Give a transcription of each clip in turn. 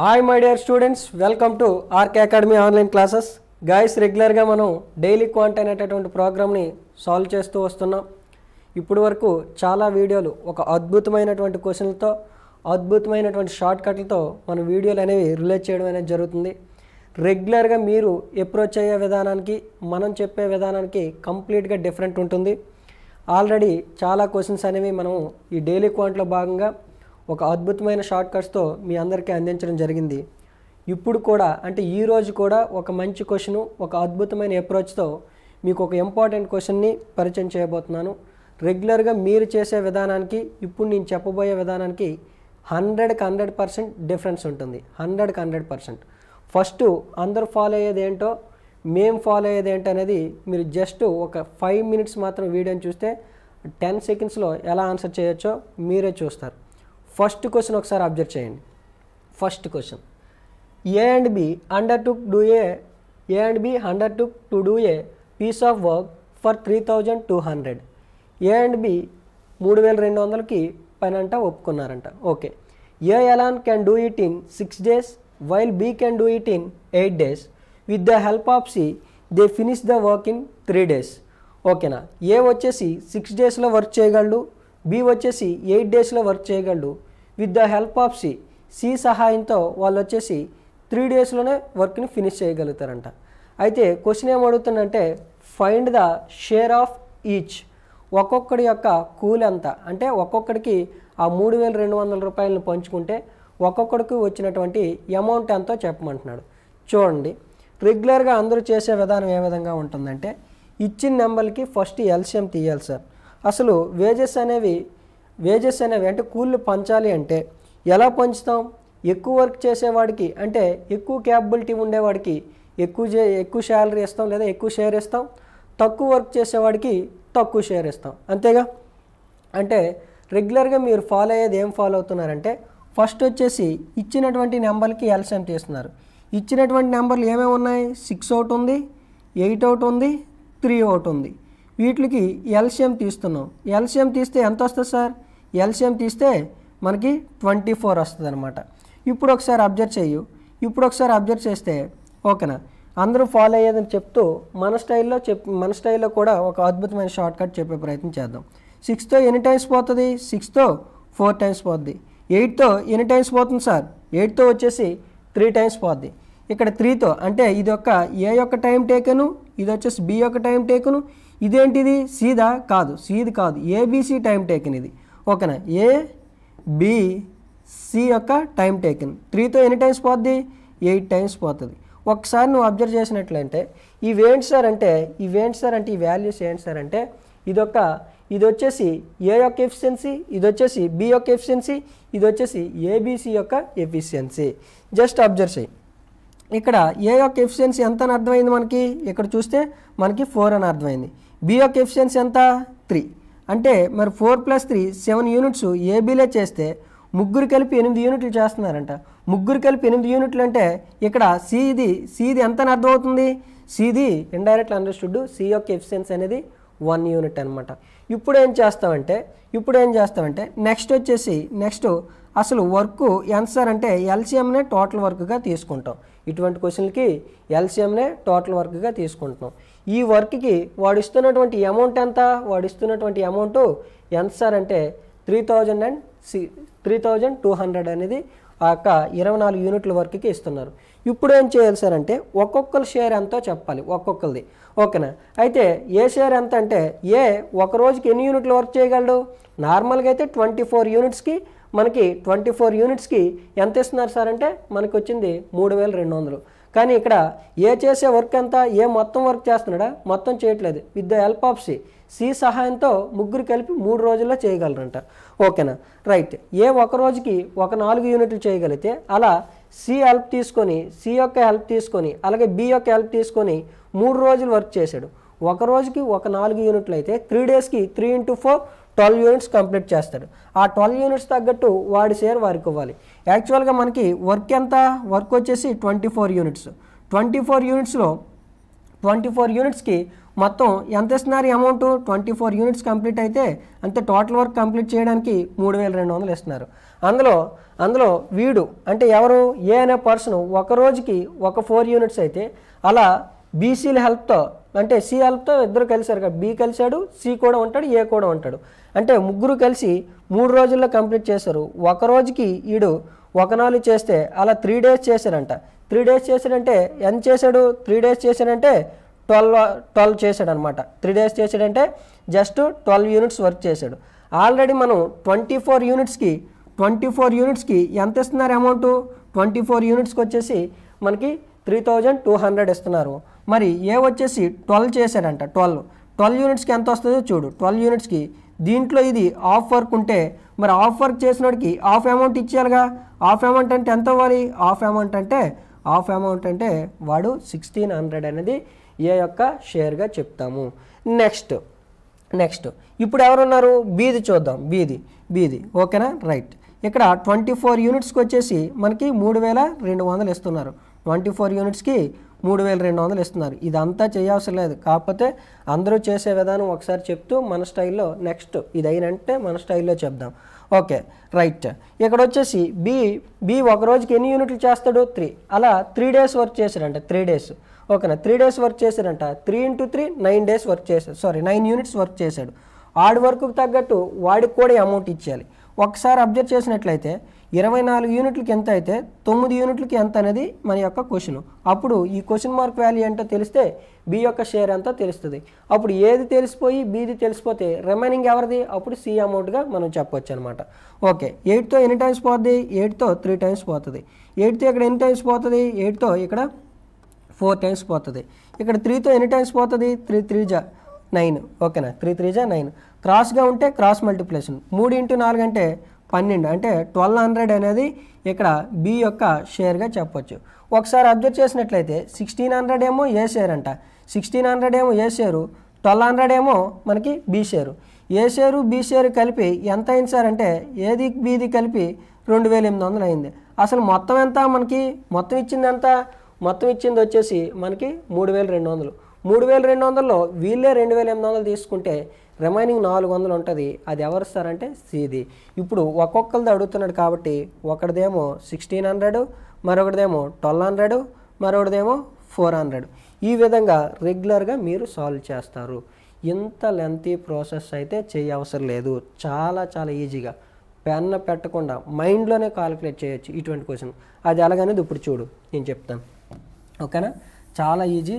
hi my dear students welcome to RK academy online classes guys రెగ్యులర్గా మనం daily quant అనేటటువంటి ప్రోగ్రామ్ని solve చేస్తూ వస్తున్నాం ఇప్పుడు వరకు చాలా వీడియోలు ఒక అద్భుతమైనటువంటి క్వశ్చన్లతో అద్భుతమైనటువంటి షార్ట్ కట్లతో మన వీడియోలు అనేవి రిలేజ్ చేయడం అనేది జరుగుతుంది రెగ్యులర్గా మీరు అప్రోచ్ అయ్యే విధానానికి మనం చెప్పే విధానానికి కంప్లీట్గా డిఫరెంట్ ఉంటుంది ఆల్రెడీ చాలా క్వశ్చన్స్ అనేవి మనం ఈ డైలీ క్వాంట్లో భాగంగా ఒక అద్భుతమైన షార్ట్ కట్స్తో మీ అందరికీ అందించడం జరిగింది ఇప్పుడు కూడా అంటే ఈ రోజు కూడా ఒక మంచి క్వశ్చను ఒక అద్భుతమైన అప్రోచ్తో మీకు ఒక ఇంపార్టెంట్ క్వశ్చన్ని పరిచయం చేయబోతున్నాను రెగ్యులర్గా మీరు చేసే విధానానికి ఇప్పుడు నేను చెప్పబోయే విధానానికి హండ్రెడ్కి హండ్రెడ్ పర్సెంట్ డిఫరెన్స్ ఉంటుంది హండ్రెడ్కి హండ్రెడ్ పర్సెంట్ ఫస్ట్ అందరూ ఫాలో అయ్యేది ఏంటో మేం ఫాలో అయ్యేది ఏంటో అనేది మీరు జస్ట్ ఒక ఫైవ్ మినిట్స్ మాత్రం వీడియోని చూస్తే టెన్ సెకండ్స్లో ఎలా ఆన్సర్ చేయొచ్చో మీరే చూస్తారు ఫస్ట్ క్వశ్చన్ ఒకసారి అబ్జర్వ్ చేయండి first question A and B undertook do A A and B undertook to do A piece of work for three thousand two hundred A and B మూడు వేల రెండు వందలకి పని అంట ఒప్పుకున్నారంట okay A alone can do it in six days while B can do it in eight days with the help of C they finish the work in three days ఓకేనా A వచ్చేసి six డేస్లో work చేయగలడు B వచ్చేసి eight డేస్లో work చేయగలడు with the help of C C సహాయంతో వాళ్ళు వచ్చేసి త్రీ డేస్లోనే వర్క్ని ఫినిష్ చేయగలుగుతారంట అయితే క్వశ్చన్ ఏమడుగుతుందంటే find the share of each ఒక్కొక్కడి యొక్క కూలి ఎంత అంటే ఒక్కొక్కడికి ఆ మూడు వేల రెండు వందల రూపాయలను పంచుకుంటే ఒక్కొక్కడికి వచ్చినటువంటి అమౌంట్ ఎంతో చెప్పమంటున్నాడు చూడండి రెగ్యులర్గా అందరూ చేసే విధానం ఏ విధంగా ఉంటుందంటే ఇచ్చిన నెంబర్కి ఫస్ట్ ఎల్సిఎం తీయాలి సార్ అసలు వేజెస్ అనేవి వేజెస్ అనేవి అంటే కూళ్ళు పంచాలి అంటే ఎలా పంచుతాం ఎక్కువ వర్క్ చేసేవాడికి అంటే ఎక్కువ క్యాపబిలిటీ ఉండేవాడికి ఎక్కువ చే ఎక్కువ శాలరీ ఇస్తాం లేదా ఎక్కువ షేర్ ఇస్తాం తక్కువ వర్క్ చేసేవాడికి తక్కువ షేర్ ఇస్తాం అంతేగా అంటే రెగ్యులర్గా మీరు ఫాలో అయ్యేది ఏం ఫాలో అవుతున్నారంటే ఫస్ట్ వచ్చేసి ఇచ్చినటువంటి నెంబర్కి ఎల్సిఎం చేస్తున్నారు ఇచ్చినటువంటి నెంబర్లు ఏమేమి ఉన్నాయి సిక్స్ అవుట్ ఉంది ఎయిట్ అవుట్ ఉంది త్రీ అవుట్ ఉంది వీటికి ఎల్సిఎం తీస్తున్నాం ఎల్సిఎం తీస్తే ఎంత వస్తుంది సార్ ఎల్సిఎం తీస్తే మనకి ట్వంటీ ఫోర్ వస్తుంది అనమాట ఇప్పుడు ఒకసారి అబ్జర్వ్ చేయు ఇప్పుడు ఒకసారి అబ్జర్వ్ చేస్తే ఓకేనా అందరూ ఫాలో అయ్యేదని చెప్తూ మన స్టైల్లో చెప్ మన స్టైల్లో కూడా ఒక అద్భుతమైన షార్ట్ కట్ చెప్పే ప్రయత్నం చేద్దాం సిక్స్తో ఎన్ని టైమ్స్ పోతుంది సిక్స్తో ఫోర్ టైమ్స్ పోతుంది ఎయిట్తో ఎన్ని టైమ్స్ పోతుంది సార్ ఎయిట్తో వచ్చేసి త్రీ టైమ్స్ పోతుంది ఇక్కడ త్రీతో అంటే ఇది ఒక ఏ యొక్క టైం టేకను ఇది వచ్చేసి బి యొక్క టైం టేకును ఇదేంటిది సీదా కాదు సీది కాదు ఏబీసీ టైం టేకన్ ఇది ఓకేనా ఏ బి సి యొక్క టైం టేకన్ త్రీతో ఎన్ని టైమ్స్ పోద్ది ఎయిట్ టైమ్స్ పోతుంది ఒకసారి నువ్వు అబ్జర్వ్ చేసినట్లయితే ఇవేంటి సార్ అంటే ఇవేంటి సార్ అంటే ఈ వాల్యూస్ ఏంటి సార్ అంటే ఇదొక ఇది వచ్చేసి ఏ యొక్క ఎఫిషియన్సీ ఇది వచ్చేసి బి యొక్క ఎఫిషియన్సీ ఇది వచ్చేసి ఏబిసి యొక్క ఎఫిషియన్సీ జస్ట్ అబ్జర్వ్ చేయి ఇక్కడ ఏ యొక్క ఎఫిషియన్సీ ఎంత అని అర్థమైంది మనకి ఇక్కడ చూస్తే మనకి ఫోర్ అని అర్థమైంది బి యొక్క ఎఫిషియన్సీ ఎంత త్రీ అంటే మరి four plus three seven units ఏబీలో చేస్తే ముగ్గురు కలిపి ఎనిమిది యూనిట్లు చేస్తున్నారంట ముగ్గురు కలిపి ఎనిమిది యూనిట్లు అంటే ఇక్కడ సిది సిది ఎంత అర్థం అవుతుంది సిది ఇండైరెక్ట్ అండర్స్టూడ్ సి యొక్క ఎఫిషియన్సీ అనేది వన్ యూనిట్ అనమాట ఇప్పుడు ఏం చేస్తామంటే ఇప్పుడు ఏం చేస్తామంటే నెక్స్ట్ వచ్చేసి నెక్స్ట్ అసలు వర్క్ సార్ అంటే ఎల్సిఎంనే టోటల్ వర్క్గా తీసుకుంటాం ఇటువంటి క్వశ్చన్లకి ఎల్సీఎంనే టోటల్ వర్క్గా తీసుకుంటున్నాం ఈ వర్క్కి వాడు ఇస్తున్నటువంటి అమౌంట్ ఎంత వాడు ఇస్తున్నటువంటి అమౌంట్ ఎంత సార్ అంటే three thousand and C three thousand two hundred అనేది ఆ యొక్క ఇరవై నాలుగు యూనిట్ల వర్క్కి ఇస్తున్నారు ఇప్పుడు ఏం చేయాలి సార్ అంటే ఒక్కొక్కరు షేర్ ఎంతో చెప్పాలి ఒక్కొక్కరిది ఓకేనా అయితే ఏ షేర్ ఎంత అంటే ఏ ఒక రోజుకి ఎన్ని యూనిట్లు వర్క్ చేయగలడు నార్మల్గా అయితే ట్వంటీ ఫోర్ యూనిట్స్కి మనకి ట్వంటీ ఫోర్ యూనిట్స్కి ఎంత ఇస్తున్నారు సార్ అంటే మనకు వచ్చింది మూడు వేల రెండు వందలు కానీ ఇక్కడ ఏ చేసే వర్క్ అంతా ఏ మొత్తం వర్క్ చేస్తున్నాడా మొత్తం చేయట్లేదు with the help of C C సహాయంతో ముగ్గురు కలిపి మూడు రోజుల్లో చేయగలరంట ఓకేనా రైట్ ఏ ఒక రోజుకి ఒక నాలుగు యూనిట్లు చేయగలిగితే అలా సి హెల్ప్ తీసుకొని సి యొక్క హెల్ప్ తీసుకొని అలాగే బి యొక్క హెల్ప్ తీసుకొని మూడు రోజులు వర్క్ చేశాడు ఒక రోజుకి ఒక నాలుగు యూనిట్లు అయితే త్రీ డేస్కి three into four twelve units complete చేస్తాడు ఆ ట్వెల్వ్ యూనిట్స్ తగ్గట్టు వాడి షేర్ వారికి ఇవ్వాలి యాక్చువల్గా మనకి వర్క్ ఎంత వర్క్ వచ్చేసి twenty four units twenty four యూనిట్స్లో ట్వంటీ ఫోర్ యూనిట్స్కి మొత్తం ఎంత ఇస్తున్నారు amount twenty four units complete అయితే అంతే టోటల్ వర్క్ కంప్లీట్ చేయడానికి మూడు వేల రెండు వందలు ఇస్తున్నారు అందులో అందులో వీడు అంటే ఎవరు ఏ అనే పర్సన్ ఒక రోజుకి ఒక ఫోర్ యూనిట్స్ అయితే అలా బీసీల హెల్ప్తో అంటే సి హెల్ప్తో ఇద్దరు కలిశారు కదా బీ కలిశాడు సి కూడా ఉంటాడు ఏ కూడా ఉంటాడు అంటే ముగ్గురు కలిసి మూడు రోజుల్లో కంప్లీట్ చేశారు ఒక రోజుకి వీడు ఒకనాలు చేస్తే అలా త్రీ డేస్ చేశాడంట త్రీ డేస్ చేశాడంటే ఎంత చేశాడు త్రీ డేస్ చేశాడంటే ట్వెల్వ్ ట్వెల్వ్ చేశాడనమాట త్రీ డేస్ చేశాడంటే జస్ట్ ట్వెల్వ్ యూనిట్స్ వర్క్ చేశాడు ఆల్రెడీ మనం ట్వంటీ ఫోర్ యూనిట్స్కి ట్వంటీ ఫోర్ యూనిట్స్కి ఎంత ఇస్తున్నారు అమౌంట్ ట్వంటీ ఫోర్ యూనిట్స్కి వచ్చేసి మనకి త్రీ థౌజండ్ టూ హండ్రెడ్ ఇస్తున్నారు మరి ఏ వచ్చేసి ట్వెల్వ్ చేశాడంట ట్వెల్వ్ ట్వెల్వ్ యూనిట్స్కి ఎంత వస్తుందో చూడు ట్వెల్వ్ యూనిట్స్కి దీంట్లో ఇది ఆఫ్ వర్క్ ఉంటే మరి ఆఫ్ వర్క్ చేసినోడికి ఆఫ్ అమౌంట్ ఇచ్చేయాలిగా ఆఫ్ అమౌంట్ అంటే ఎంత అవ్వాలి ఆఫ్ అమౌంట్ అంటే ఆఫ్ అమౌంట్ అంటే వాడు సిక్స్టీన్ హండ్రెడ్ అనేది ఏ యొక్క షేర్గా చెప్తాము నెక్స్ట్ నెక్స్ట్ ఇప్పుడు ఎవరున్నారు బీది చూద్దాం బీది బీది ఓకేనా రైట్ ఇక్కడ ట్వంటీ ఫోర్ యూనిట్స్కి వచ్చేసి మనకి మూడు వేల రెండు వందలు ఇస్తున్నారు ట్వంటీ ఫోర్ యూనిట్స్కి మూడు వేల రెండు వందలు ఇస్తున్నారు ఇదంతా చేయవసరం లేదు కాకపోతే అందరూ చేసే విధానం ఒకసారి చెప్తూ మన స్టైల్లో నెక్స్ట్ ఇది అయినంటే మన స్టైల్లో చెప్దాం ఓకే రైట్ ఇక్కడ వచ్చేసి బి బి ఒక రోజుకి ఎన్ని యూనిట్లు చేస్తాడు త్రీ అలా త్రీ డేస్ వర్క్ చేశారంట త్రీ డేస్ ఓకేనా త్రీ డేస్ వర్క్ చేశారంట three into three nine days work చేశాడు సారీ నైన్ యూనిట్స్ వర్క్ చేశాడు ఆడి వర్క్కు తగ్గట్టు వాడికి కూడా అమౌంట్ ఇచ్చేయాలి ఒకసారి అబ్జర్వ్ చేసినట్లయితే ఇరవై నాలుగు యూనిట్లకి ఎంత అయితే తొమ్మిది యూనిట్లకి ఎంత అనేది మన యొక్క క్వశ్చన్ అప్పుడు ఈ క్వశ్చన్ మార్క్ వాల్యూ ఏంటో తెలిస్తే బి యొక్క షేర్ ఎంతో తెలుస్తుంది అప్పుడు ఏది తెలిసిపోయి బీది తెలిసిపోతే రిమైనింగ్ ఎవరిది అప్పుడు సి అమౌంట్గా మనం చెప్పవచ్చు అనమాట ఓకే ఎయిట్తో ఎన్ని టైమ్స్ పోతుంది ఎయిట్తో త్రీ టైమ్స్ పోతుంది ఎయిట్తో ఇక్కడ ఎన్ని టైమ్స్ పోతుంది ఎయిట్తో ఇక్కడ ఫోర్ టైమ్స్ పోతుంది ఇక్కడ త్రీతో ఎన్ని టైమ్స్ పోతుంది త్రీ త్రీ జా నైన్ ఓకేనా త్రీ త్రీ జా నైన్ క్రాస్గా ఉంటే క్రాస్ మల్టిప్లేషన్ మూడు ఇంటూ నాలుగు అంటే పన్నెండు అంటే ట్వెల్వ్ హండ్రెడ్ అనేది ఇక్కడ బి యొక్క షేర్గా చెప్పొచ్చు ఒకసారి అబ్జర్వ్ చేసినట్లయితే సిక్స్టీన్ హండ్రెడ్ ఏమో ఏ షేర్ అంట సిక్స్టీన్ హండ్రెడ్ ఏమో ఏ షేరు ట్వెల్వ్ హండ్రెడ్ ఏమో మనకి B share A share B share కలిపి ఎంత అయింది సార్ అంటే ఏది బీది కలిపి రెండు వేల ఎనిమిది వందలు అయింది అసలు మొత్తం ఎంత మనకి మొత్తం ఇచ్చింది ఎంత మొత్తం ఇచ్చింది వచ్చేసి మనకి మూడు వేల రెండు వందలు మూడు వేల రెండు వందల్లో వీళ్ళే రెండు వేల ఎనిమిది వందలు తీసుకుంటే రిమైనింగ్ నాలుగు వందలు ఉంటుంది అది ఎవరు ఇస్తారంటే సీది ఇప్పుడు ఒక్కొక్కరిది అడుగుతున్నాడు కాబట్టి ఒకటిదేమో సిక్స్టీన్ హండ్రెడ్ మరొకటిదేమో ట్వెల్వ్ హండ్రెడ్ మరొకటిదేమో ఫోర్ హండ్రెడ్ ఈ విధంగా రెగ్యులర్గా మీరు సాల్వ్ చేస్తారు ఇంత లెంతీ ప్రాసెస్ అయితే చేయవసరం లేదు చాలా చాలా ఈజీగా పెన్న పెట్టకుండా మైండ్లోనే కాలిక్యులేట్ చేయొచ్చు ఇటువంటి క్వశ్చన్ అది ఎలాగనేది ఇప్పుడు చూడు నేను చెప్తాను ఓకేనా చాలా ఈజీ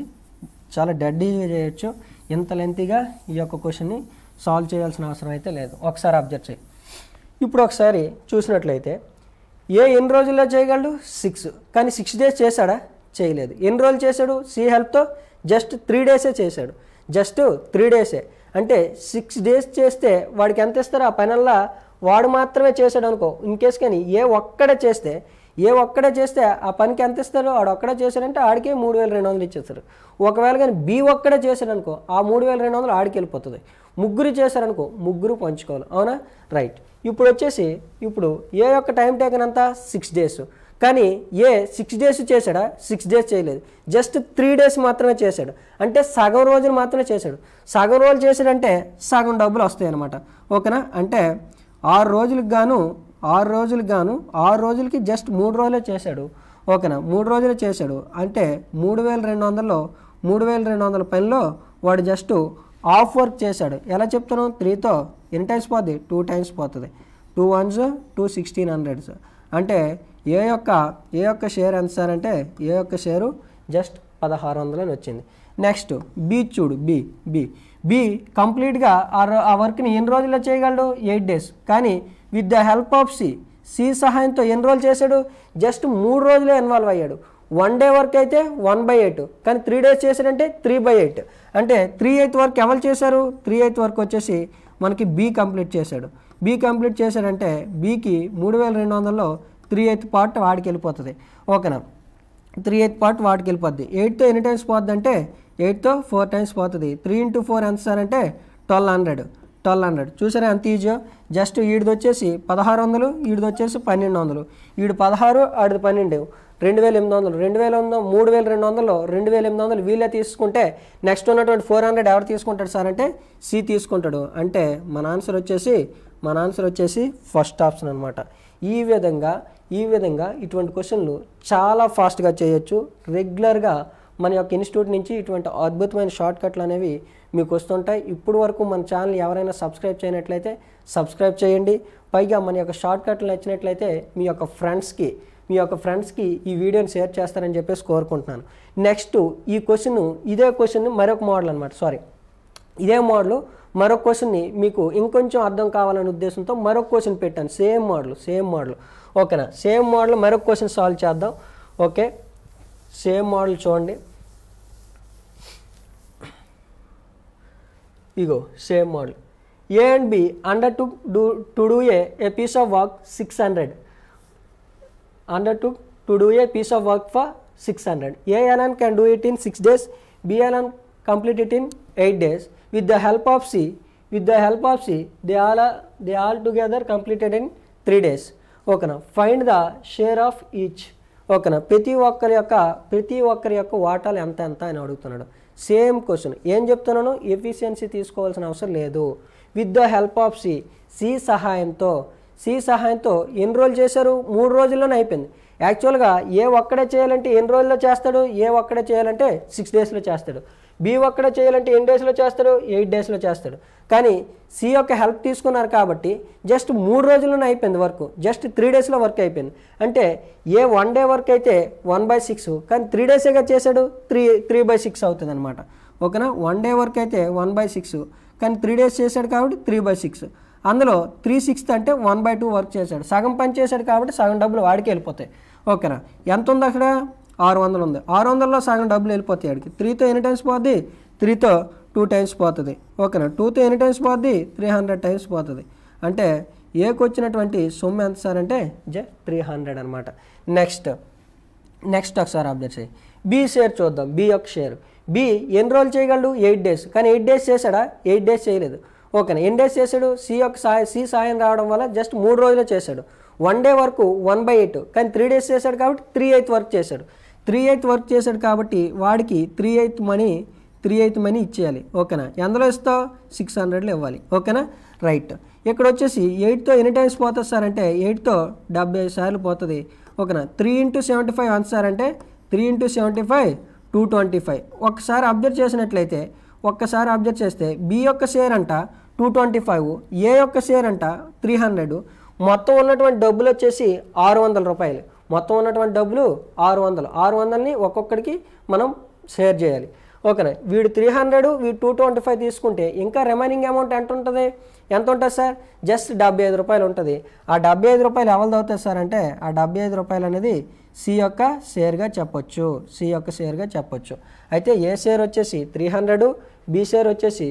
చాలా డెడ్ ఈజీగా చేయొచ్చు ఇంత లెంతీగా ఈ యొక్క క్వశ్చన్ని సాల్వ్ చేయాల్సిన అవసరం అయితే లేదు ఒకసారి అబ్జర్వ్ చేయి ఇప్పుడు ఒకసారి చూసినట్లయితే ఏ ఎన్ని రోజుల్లో చేయగలడు సిక్స్ కానీ సిక్స్ డేస్ చేశాడా చేయలేదు ఎన్ని రోజులు చేశాడు సి హెల్ప్తో జస్ట్ త్రీ డేసే చేశాడు జస్ట్ త్రీ డేసే అంటే సిక్స్ డేస్ చేస్తే వాడికి ఎంత ఇస్తారో ఆ పనల్లా వాడు మాత్రమే చేశాడు అనుకో ఇన్ కేస్ కానీ ఏ ఒక్కడ చేస్తే ఏ ఒక్కడే చేస్తే ఆ పనికి ఎంత ఇస్తారు ఆడు ఒక్కడే చేశారంటే ఆడికే మూడు వేల రెండు వందలు ఇచ్చేస్తారు ఒకవేళ కానీ బి ఒక్కడే చేశారనుకో ఆ మూడు వేల రెండు వందలు ఆడికి వెళ్ళిపోతుంది ముగ్గురు చేశారనుకో ముగ్గురు పంచుకోవాలి అవునా రైట్ ఇప్పుడు వచ్చేసి ఇప్పుడు ఏ యొక్క టైం టేకన్ అంతా సిక్స్ డేస్ కానీ ఏ సిక్స్ డేస్ చేశాడా సిక్స్ డేస్ చేయలేదు జస్ట్ త్రీ డేస్ మాత్రమే చేశాడు అంటే సగం రోజులు మాత్రమే చేశాడు సగం రోజులు చేశాడంటే సగం డబ్బులు వస్తాయి అనమాట ఓకేనా అంటే ఆరు రోజులకు గాను ఆరు రోజులు గాను ఆరు రోజులకి జస్ట్ మూడు రోజులే చేశాడు ఓకేనా మూడు రోజులు చేశాడు అంటే మూడు వేల రెండు వందల్లో మూడు వేల రెండు వందల పనిలో వాడు జస్ట్ ఆఫ్ వర్క్ చేశాడు ఎలా చెప్తున్నాం త్రీతో ఎన్ని టైమ్స్ పోతుంది టూ టైమ్స్ పోతుంది two ones two sixteen hundreds అంటే ఏ యొక్క ఏ యొక్క షేర్ ఎంత సార్ అంటే ఏ యొక్క షేరు జస్ట్ పదహారు వందలు అని వచ్చింది నెక్స్ట్ బి చూడు బి బి బి కంప్లీట్గా ఆ వర్క్ని ఎన్ని రోజుల్లో చేయగలడు ఎయిట్ డేస్ కానీ with the help of C C సహాయంతో ఎన్రోల్ చేశాడు జస్ట్ మూడు రోజులే ఇన్వాల్వ్ అయ్యాడు వన్ డే వర్క్ అయితే వన్ బై ఎయిట్ కానీ త్రీ డేస్ చేశాడంటే త్రీ బై ఎయిట్ అంటే త్రీ ఎయిత్ వర్క్ ఎవరు చేశారు త్రీ ఎయిత్ వర్క్ వచ్చేసి మనకి బి కంప్లీట్ చేశాడు బి కంప్లీట్ చేశాడంటే బీకి మూడు వేల రెండు వందల్లో త్రీ ఎయిత్ పార్ట్ వాడికి వెళ్ళిపోతుంది ఓకేనా త్రీ ఎయిత్ పార్ట్ వాడికి వెళ్ళిపోద్ది ఎయిట్తో ఎన్ని టైమ్స్ పోతుంది అంటే ఎయిట్తో ఫోర్ టైమ్స్ పోతుంది త్రీ ఇంటూ ఫోర్ ఎంత సార్ అంటే ట్వెల్వ్ హండ్రెడ్ ట్వెల్వ్ హండ్రెడ్ చూసారా ఎంత ఈజీ జస్ట్ వీడిది వచ్చేసి పదహారు వందలు వీడిది వచ్చేసి పన్నెండు వందలు వీడు పదహారు ఆడిది పన్నెండు రెండు వేల ఎనిమిది వందలు రెండు వేల వందలు మూడు వేల రెండు వందలు రెండు వేల ఎనిమిది వందలు వీళ్ళే తీసుకుంటే నెక్స్ట్ ఉన్నటువంటి ఫోర్ హండ్రెడ్ ఎవరు తీసుకుంటాడు సార్ అంటే సి తీసుకుంటాడు అంటే మన ఆన్సర్ వచ్చేసి మన ఆన్సర్ వచ్చేసి ఫస్ట్ ఆప్షన్ అనమాట ఈ విధంగా ఈ విధంగా ఇటువంటి క్వశ్చన్లు చాలా ఫాస్ట్గా చేయొచ్చు రెగ్యులర్గా మన యొక్క ఇన్స్టిట్యూట్ నుంచి ఇటువంటి అద్భుతమైన షార్ట్ కట్లు అనేవి మీకు వస్తుంటాయి ఇప్పుడు వరకు మన ఛానల్ ఎవరైనా సబ్స్క్రైబ్ చేయనట్లయితే సబ్స్క్రైబ్ చేయండి పైగా మన యొక్క షార్ట్ కట్లు నచ్చినట్లయితే మీ యొక్క ఫ్రెండ్స్కి మీ యొక్క ఫ్రెండ్స్కి ఈ వీడియోని షేర్ చేస్తారని చెప్పేసి కోరుకుంటున్నాను నెక్స్ట్ ఈ క్వశ్చన్ ఇదే క్వశ్చన్ మరొక మోడల్ అనమాట సారీ ఇదే మోడల్ మరొక క్వశ్చన్ని మీకు ఇంకొంచెం అర్థం కావాలనే ఉద్దేశంతో మరొక క్వశ్చన్ పెట్టాను సేమ్ మోడల్ సేమ్ మోడల్ ఓకేనా సేమ్ మోడల్ మరొక క్వశ్చన్ సాల్వ్ చేద్దాం ఓకే సేమ్ మోడల్ చూడండి ఇగో same model A and B under to do to do A A piece of work six hundred under to to do A piece of work for six hundred A alone can do it in six days B alone complete it in eight days with the help of C with the help of C they all they all together completed in three days ఓకేనా find the share of each ఓకేనా ప్రతి ఒక్కరి యొక్క ప్రతి ఒక్కరి యొక్క వాటాలు ఎంత ఎంత అని అడుగుతున్నాడు సేమ్ క్వశ్చన్ ఏం చెప్తున్నాను ఎఫిషియన్సీ తీసుకోవాల్సిన అవసరం లేదు with the help of C C సహాయంతో సి సహాయంతో ఎన్ని రోజులు చేశారు మూడు రోజుల్లోనే అయిపోయింది యాక్చువల్గా ఏ ఒక్కడే చేయాలంటే ఎన్ని రోజుల్లో చేస్తాడు ఏ ఒక్కడే చేయాలంటే సిక్స్ డేస్లో చేస్తాడు బి ఒక్కడే చేయాలంటే ఎన్ని డేస్లో చేస్తాడు ఎయిట్ డేస్లో చేస్తాడు కానీ సి యొక్క హెల్ప్ తీసుకున్నారు కాబట్టి జస్ట్ మూడు రోజుల్లోనే అయిపోయింది వర్క్ జస్ట్ త్రీ డేస్లో వర్క్ అయిపోయింది అంటే ఏ వన్ డే వర్క్ అయితే వన్ బై సిక్స్ కానీ త్రీ డేసేగా చేశాడు త్రీ త్రీ బై సిక్స్ అవుతుంది అనమాట ఓకేనా వన్ డే వర్క్ అయితే వన్ బై సిక్స్ కానీ త్రీ డేస్ చేశాడు కాబట్టి త్రీ బై సిక్స్ అందులో త్రీ సిక్స్త్ అంటే వన్ బై టూ వర్క్ చేశాడు సగం పని చేశాడు కాబట్టి సగం డబ్బులు వాడికి వెళ్ళిపోతాయి ఓకేనా ఎంత ఉంది అక్కడ ఆరు వందలు ఉంది ఆరు వందల్లో సగం డబ్బులు వెళ్ళిపోతాయి ఆడికి త్రీతో ఎన్ని టైమ్స్ పోద్ది త్రీతో టూ టైమ్స్ పోతుంది ఓకేనా టూతో ఎన్ని టైమ్స్ పోద్ది త్రీ హండ్రెడ్ టైమ్స్ పోతుంది అంటే ఏకు వచ్చినటువంటి సొమ్ము ఎంత సార్ అంటే జ త్రీ హండ్రెడ్ అనమాట నెక్స్ట్ నెక్స్ట్ ఒకసారి అప్డేట్ చేయి బి షేర్ చూద్దాం బి యొక్క షేర్ బి ఎన్ని రోజులు చేయగలడు ఎయిట్ డేస్ కానీ ఎయిట్ డేస్ చేశాడా ఎయిట్ డేస్ చేయలేదు ఓకేనా ఎన్ని డేస్ చేశాడు సి యొక్క సాయం సి సాయం రావడం వల్ల జస్ట్ మూడు రోజులు చేశాడు వన్ డే వరకు వన్ బై ఎయిట్ కానీ త్రీ డేస్ చేశాడు కాబట్టి త్రీ ఎయిత్ వర్క్ చేశాడు త్రీ ఎయిత్ వర్క్ చేశాడు కాబట్టి వాడికి three eighth money three eighth money ఇచ్చేయాలి ఓకేనా ఎంతలో ఇస్తావు సిక్స్ హండ్రెడ్లో ఇవ్వాలి ఓకేనా రైట్ ఇక్కడ వచ్చేసి ఎయిట్తో ఎన్ని టైమ్స్ పోతుంది సార్ అంటే ఎయిట్తో డెబ్బై ఐదు సార్లు పోతుంది ఓకేనా three into seventy five answer అంటే three into seventy five two twenty five ఒక్కసారి అబ్జర్వ్ చేసినట్లయితే ఒక్కసారి అబ్జర్వ్ చేస్తే బి యొక్క షేర్ అంట టూ ట్వంటీ ఫైవ్ ఏ యొక్క షేర్ అంట త్రీ హండ్రెడ్ మొత్తం ఉన్నటువంటి డబ్బులు వచ్చేసి ఆరు వందల రూపాయలు మొత్తం ఉన్నటువంటి డబ్బులు ఆరు వందలు ఆరు వందలని ఒక్కొక్కడికి మనం షేర్ చేయాలి ఓకేనా వీడు త్రీ హండ్రెడ్ వీడు టూ ట్వంటీ ఫైవ్ తీసుకుంటే ఇంకా రిమైనింగ్ అమౌంట్ ఎంత ఉంటుంది ఎంత ఉంటుంది సార్ జస్ట్ డెబ్బై ఐదు రూపాయలు ఉంటుంది ఆ డెబ్బై ఐదు రూపాయలు ఎవరిది అవుతుంది సార్ అంటే ఆ డెబ్బై ఐదు రూపాయలు అనేది సి యొక్క షేర్గా చెప్పొచ్చు సి యొక్క షేర్గా చెప్పొచ్చు అయితే ఏ షేర్ వచ్చేసి త్రీ హండ్రెడ్ బి షేర్ వచ్చేసి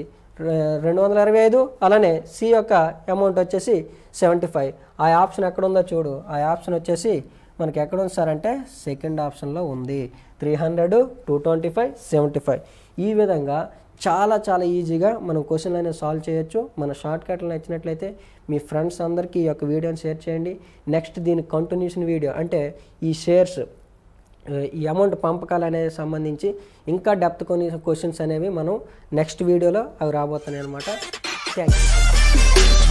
రెండు వందల ఇరవై ఐదు అలానే సి యొక్క అమౌంట్ వచ్చేసి సెవెంటీ ఫైవ్ ఆ ఆప్షన్ ఎక్కడ ఉందో చూడు ఆ ఆప్షన్ వచ్చేసి మనకి ఎక్కడ ఉంది సార్ అంటే సెకండ్ ఆప్షన్లో ఉంది three hundred two twenty five seventy five ఈ విధంగా చాలా చాలా ఈజీగా మనం క్వశ్చన్లు అనేది సాల్వ్ చేయొచ్చు మన షార్ట్ కట్లు నచ్చినట్లయితే మీ ఫ్రెండ్స్ అందరికీ ఈ యొక్క వీడియోని షేర్ చేయండి నెక్స్ట్ దీని కంటిన్యూషన్ వీడియో అంటే ఈ షేర్స్ ఈ అమౌంట్ పంపకాలు అనేది సంబంధించి ఇంకా డెప్త్ కొన్ని క్వశ్చన్స్ అనేవి మనం నెక్స్ట్ వీడియోలో అవి రాబోతున్నాయి అనమాట థ్యాంక్ యూ